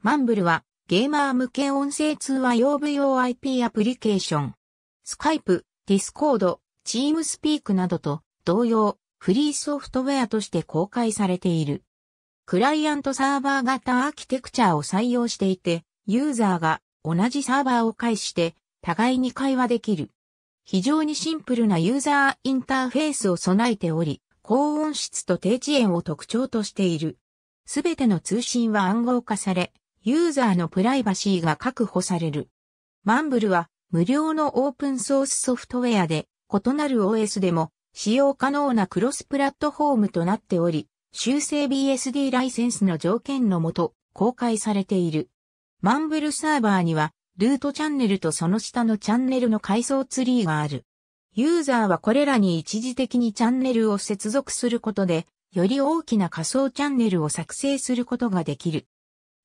マンブルはゲーマー向け音声通話用 VoIP アプリケーション。スカイプ、ディスコード、チームスピークなどと同様、フリーソフトウェアとして公開されている。クライアントサーバー型アーキテクチャを採用していて、ユーザーが同じサーバーを介して互いに会話できる。非常にシンプルなユーザーインターフェースを備えており、高音質と低遅延を特徴としている。すべての通信は暗号化され、ユーザーのプライバシーが確保される。マンブルは無料のオープンソースソフトウェアで異なる OS でも使用可能なクロスプラットフォームとなっており、修正 BSD ライセンスの条件のもと公開されている。マンブルサーバーにはルートチャンネルとその下のチャンネルの階層ツリーがある。ユーザーはこれらに一時的にチャンネルを接続することで、より大きな仮想チャンネルを作成することができる。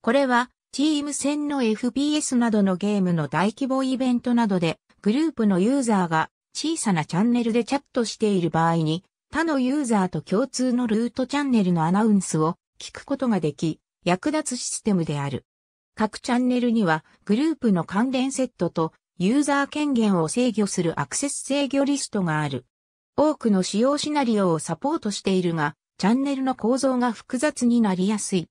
これは、チーム戦の FPS などのゲームの大規模イベントなどで、グループのユーザーが小さなチャンネルでチャットしている場合に、他のユーザーと共通のルートチャンネルのアナウンスを聞くことができ、役立つシステムである。各チャンネルには、グループの関連セットと、ユーザー権限を制御するアクセス制御リストがある。多くの使用シナリオをサポートしているが、チャンネルの構造が複雑になりやすい。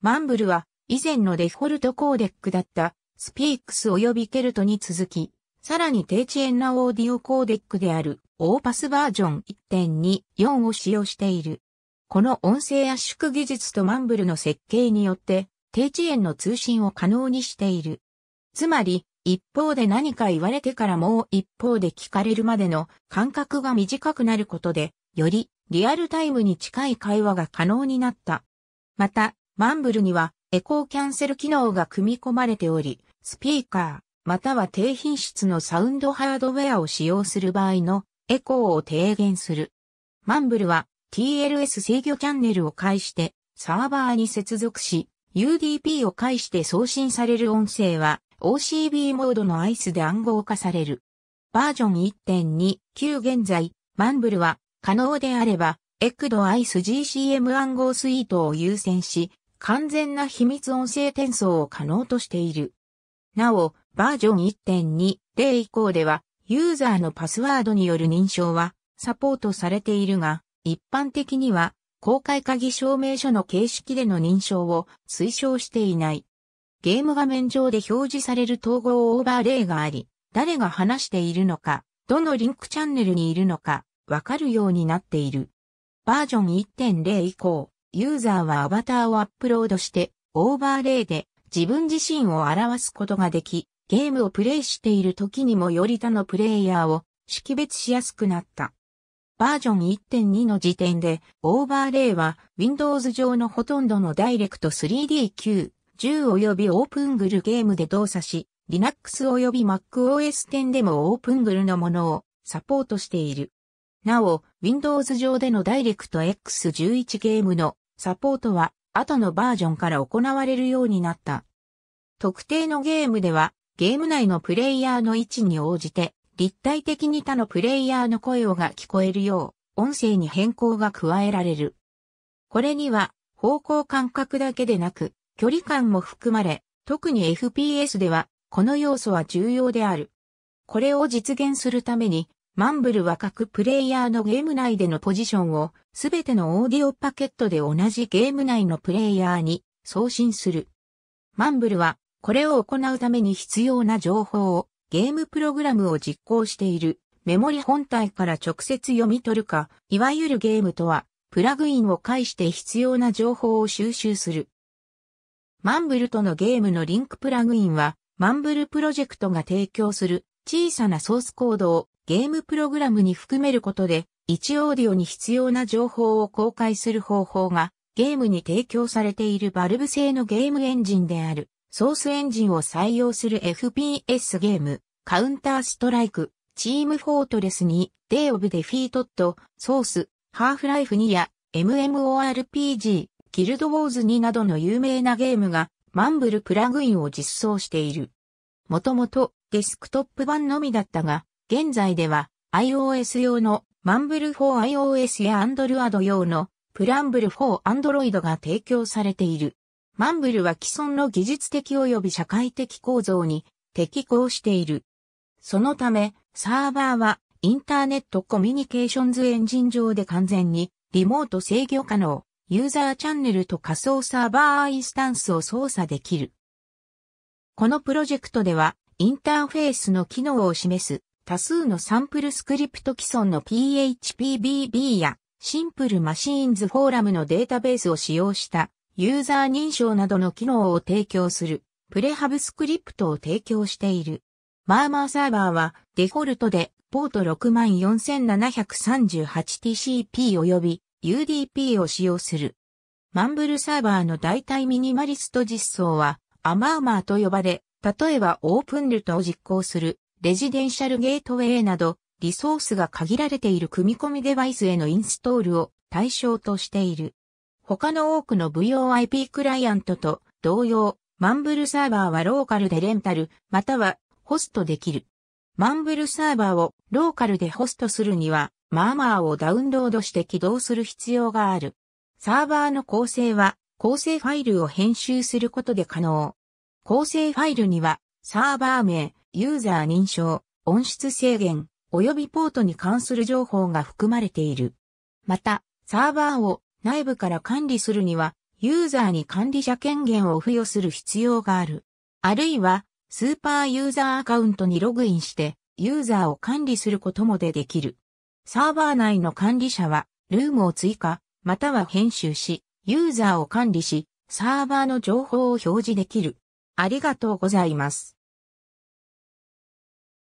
マンブルは以前のデフォルトコーデックだったスピークス及びケルトに続き、さらに低遅延なオーディオコーデックであるオーパスバージョン1.24を使用している。この音声圧縮技術とマンブルの設計によって低遅延の通信を可能にしている。つまり、一方で何か言われてからもう一方で聞かれるまでの間隔が短くなることで、よりリアルタイムに近い会話が可能になった。また、マンブルにはエコーキャンセル機能が組み込まれており、スピーカー、または低品質のサウンドハードウェアを使用する場合のエコーを低減する。マンブルは TLS 制御チャンネルを介してサーバーに接続し、UDP を介して送信される音声は OCB モードのアイスで暗号化される。バージョン1.29現在、マンブルは可能であれば、エクドアイス GCM 暗号スイートを優先し、完全な秘密音声転送を可能としている。なお、バージョン1.2.0以降では、ユーザーのパスワードによる認証はサポートされているが、一般的には公開鍵証明書の形式での認証を推奨していない。ゲーム画面上で表示される統合オーバーレイがあり、誰が話しているのか、どのリンクチャンネルにいるのか、わかるようになっている。バージョン1.0以降、ユーザーはアバターをアップロードして、オーバーレイで自分自身を表すことができ、ゲームをプレイしている時にもより他のプレイヤーを識別しやすくなった。バージョン1.2の時点で、オーバーレイは Windows 上のほとんどのダイレクト 3D9、10及びオープングルゲームで動作し、Linux 及び MacOS 10でもオープングルのものをサポートしている。なお、Windows 上でのダイレクト x 1 1ゲームのサポートは後のバージョンから行われるようになった。特定のゲームでは、ゲーム内のプレイヤーの位置に応じて、立体的に他のプレイヤーの声をが聞こえるよう、音声に変更が加えられる。これには、方向感覚だけでなく、距離感も含まれ、特に FPS では、この要素は重要である。これを実現するために、マンブルは各プレイヤーのゲーム内でのポジションをすべてのオーディオパケットで同じゲーム内のプレイヤーに送信する。マンブルはこれを行うために必要な情報をゲームプログラムを実行しているメモリ本体から直接読み取るか、いわゆるゲームとはプラグインを介して必要な情報を収集する。マンブルとのゲームのリンクプラグインはマンブルプロジェクトが提供する小さなソースコードをゲームプログラムに含めることで、1オーディオに必要な情報を公開する方法が、ゲームに提供されているバルブ製のゲームエンジンである、ソースエンジンを採用する FPS ゲーム、カウンターストライク、チームフォートレスに、デイオブデフィートット、ソース、ハーフライフ2や、MMORPG、ギルドウォーズ2などの有名なゲームが、マンブルプラグインを実装している。もともと、デスクトップ版のみだったが、現在では iOS 用のマンブル 4iOS や Android 用のプランブル 4Android が提供されている。マンブルは既存の技術的及び社会的構造に適合している。そのため、サーバーはインターネットコミュニケーションズエンジン上で完全にリモート制御可能、ユーザーチャンネルと仮想サーバーインスタンスを操作できる。このプロジェクトではインターフェースの機能を示す多数のサンプルスクリプト既存の PHPBB やシンプルマシーンズフォーラムのデータベースを使用したユーザー認証などの機能を提供するプレハブスクリプトを提供している。マーマーサーバーはデフォルトでポート 64738TCP 及び UDP を使用する。マンブルサーバーの代替ミニマリスト実装はアマーマーと呼ばれ例えばオープンルートを実行するレジデンシャルゲートウェイなどリソースが限られている組み込みデバイスへのインストールを対象としている。他の多くの VOIP クライアントと同様、マンブルサーバーはローカルでレンタル、またはホストできる。マンブルサーバーをローカルでホストするには、マーマーをダウンロードして起動する必要がある。サーバーの構成は、構成ファイルを編集することで可能。構成ファイルには、サーバー名、ユーザー認証、音質制限、及びポートに関する情報が含まれている。また、サーバーを内部から管理するには、ユーザーに管理者権限を付与する必要がある。あるいは、スーパーユーザーアカウントにログインして、ユーザーを管理することもでできる。サーバー内の管理者は、ルームを追加、または編集し、ユーザーを管理し、サーバーの情報を表示できる。ありがとうございます。